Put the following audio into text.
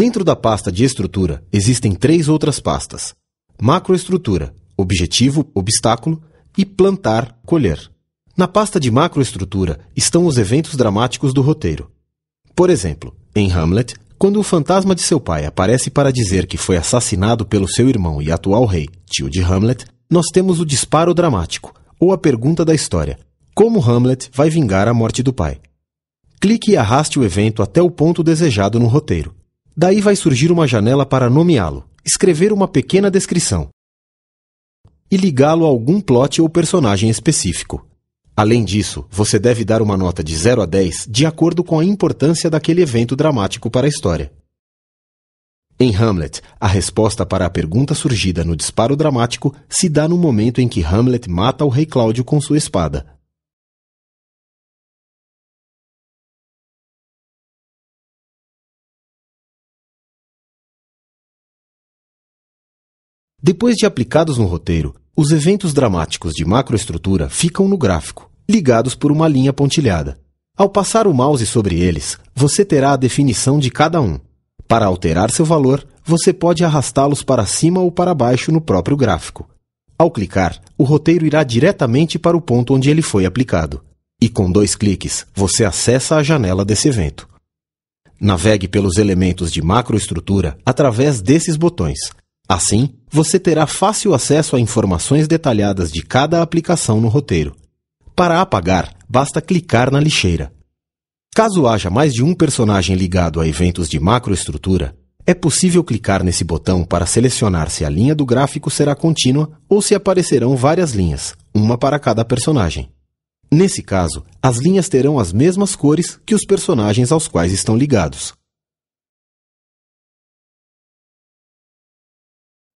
Dentro da pasta de estrutura, existem três outras pastas: macroestrutura, objetivo, obstáculo e plantar, colher. Na pasta de macroestrutura estão os eventos dramáticos do roteiro. Por exemplo, em Hamlet, quando o fantasma de seu pai aparece para dizer que foi assassinado pelo seu irmão e atual rei, tio de Hamlet, nós temos o disparo dramático, ou a pergunta da história: como Hamlet vai vingar a morte do pai? Clique e arraste o evento até o ponto desejado no roteiro. Daí vai surgir uma janela para nomeá-lo, escrever uma pequena descrição e ligá-lo a algum plot ou personagem específico. Além disso, você deve dar uma nota de 0 a 10 de acordo com a importância daquele evento dramático para a história. Em Hamlet, a resposta para a pergunta surgida no disparo dramático se dá no momento em que Hamlet mata o rei Cláudio com sua espada, Depois de aplicados no roteiro, os eventos dramáticos de macroestrutura ficam no gráfico, ligados por uma linha pontilhada. Ao passar o mouse sobre eles, você terá a definição de cada um. Para alterar seu valor, você pode arrastá-los para cima ou para baixo no próprio gráfico. Ao clicar, o roteiro irá diretamente para o ponto onde ele foi aplicado. E com dois cliques, você acessa a janela desse evento. Navegue pelos elementos de macroestrutura através desses botões. Assim, você terá fácil acesso a informações detalhadas de cada aplicação no roteiro. Para apagar, basta clicar na lixeira. Caso haja mais de um personagem ligado a eventos de macroestrutura, é possível clicar nesse botão para selecionar se a linha do gráfico será contínua ou se aparecerão várias linhas, uma para cada personagem. Nesse caso, as linhas terão as mesmas cores que os personagens aos quais estão ligados.